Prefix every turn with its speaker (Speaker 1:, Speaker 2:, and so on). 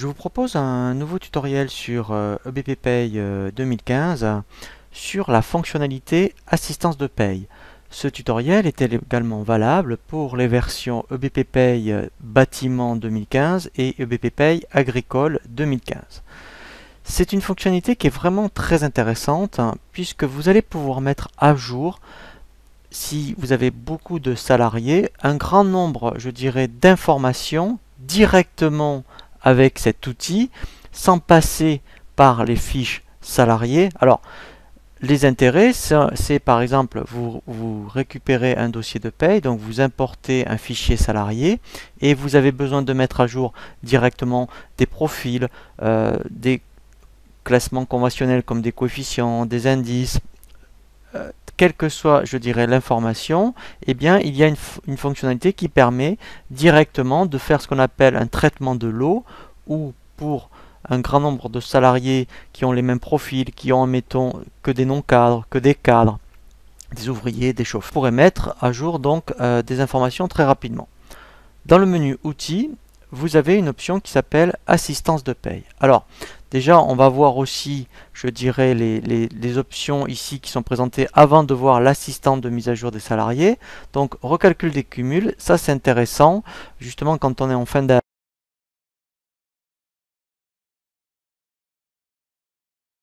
Speaker 1: Je vous propose un nouveau tutoriel sur EBP euh, e Pay 2015 euh, sur la fonctionnalité assistance de paye. Ce tutoriel est également valable pour les versions EBP Pay euh, bâtiment 2015 et EBP Pay agricole 2015. C'est une fonctionnalité qui est vraiment très intéressante hein, puisque vous allez pouvoir mettre à jour si vous avez beaucoup de salariés, un grand nombre, je dirais, d'informations directement avec cet outil sans passer par les fiches salariées. Alors, les intérêts, c'est par exemple, vous, vous, récupérez un dossier de paye, donc vous importez un fichier salarié et vous avez besoin de mettre à jour directement des profils, euh, des classements conventionnels comme des coefficients, des indices, quelle que soit, je dirais, l'information, eh bien, il y a une, fonctionnalité qui permet directement de faire ce qu'on appelle un traitement de l'eau, ou pour un grand nombre de salariés qui ont les mêmes profils, qui ont, mettons, que des non-cadres, que des cadres, des ouvriers, des chauffeurs, pourraient mettre à jour donc euh, des informations très rapidement. Dans le menu Outils, vous avez une option qui s'appelle assistance de paye. Alors, déjà, on va voir aussi, je dirais, les, options ici qui sont présentées avant de voir l'assistant de mise à jour des salariés. Donc, recalcul des cumuls, ça c'est intéressant, justement quand on est en fin d'année